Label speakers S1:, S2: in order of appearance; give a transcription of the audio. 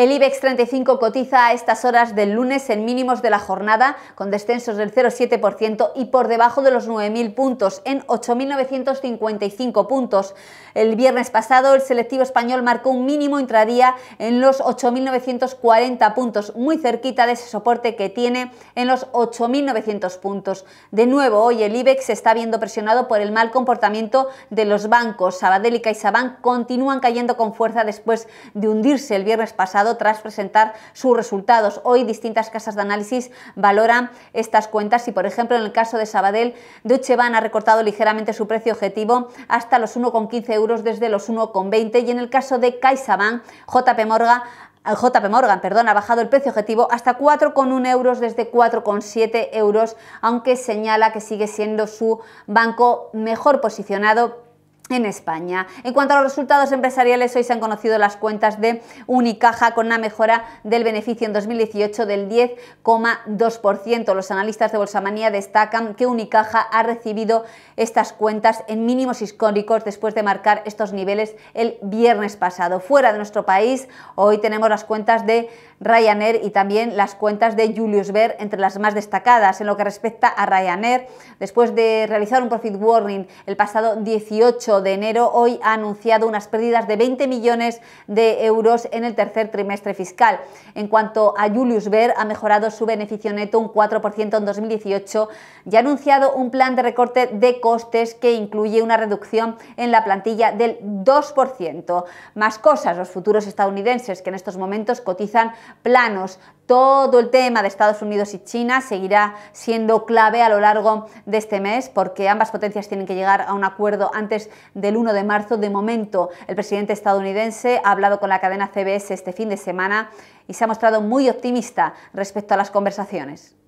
S1: El IBEX 35 cotiza a estas horas del lunes en mínimos de la jornada, con descensos del 0,7% y por debajo de los 9.000 puntos, en 8.955 puntos. El viernes pasado, el selectivo español marcó un mínimo intradía en los 8.940 puntos, muy cerquita de ese soporte que tiene en los 8.900 puntos. De nuevo, hoy el IBEX se está viendo presionado por el mal comportamiento de los bancos. Sabadell y CaixaBank continúan cayendo con fuerza después de hundirse el viernes pasado tras presentar sus resultados. Hoy distintas casas de análisis valoran estas cuentas y, por ejemplo, en el caso de Sabadell, Deutsche Bank ha recortado ligeramente su precio objetivo hasta los 1,15 euros desde los 1,20 y en el caso de CaixaBank, JP Morgan eh, JP Morgan ha bajado el precio objetivo hasta 4,1 euros desde 4,7 euros, aunque señala que sigue siendo su banco mejor posicionado en España. En cuanto a los resultados empresariales, hoy se han conocido las cuentas de Unicaja con una mejora del beneficio en 2018 del 10,2%. Los analistas de Bolsamanía destacan que Unicaja ha recibido estas cuentas en mínimos históricos después de marcar estos niveles el viernes pasado. Fuera de nuestro país, hoy tenemos las cuentas de Ryanair y también las cuentas de Julius Ver entre las más destacadas. En lo que respecta a Ryanair, después de realizar un profit warning el pasado 18 de enero, hoy ha anunciado unas pérdidas de 20 millones de euros en el tercer trimestre fiscal. En cuanto a Julius Baer, ha mejorado su beneficio neto un 4% en 2018 y ha anunciado un plan de recorte de costes que incluye una reducción en la plantilla del 2%. Más cosas, los futuros estadounidenses que en estos momentos cotizan planos. Todo el tema de Estados Unidos y China seguirá siendo clave a lo largo de este mes porque ambas potencias tienen que llegar a un acuerdo antes del 1 de marzo. De momento, el presidente estadounidense ha hablado con la cadena CBS este fin de semana y se ha mostrado muy optimista respecto a las conversaciones.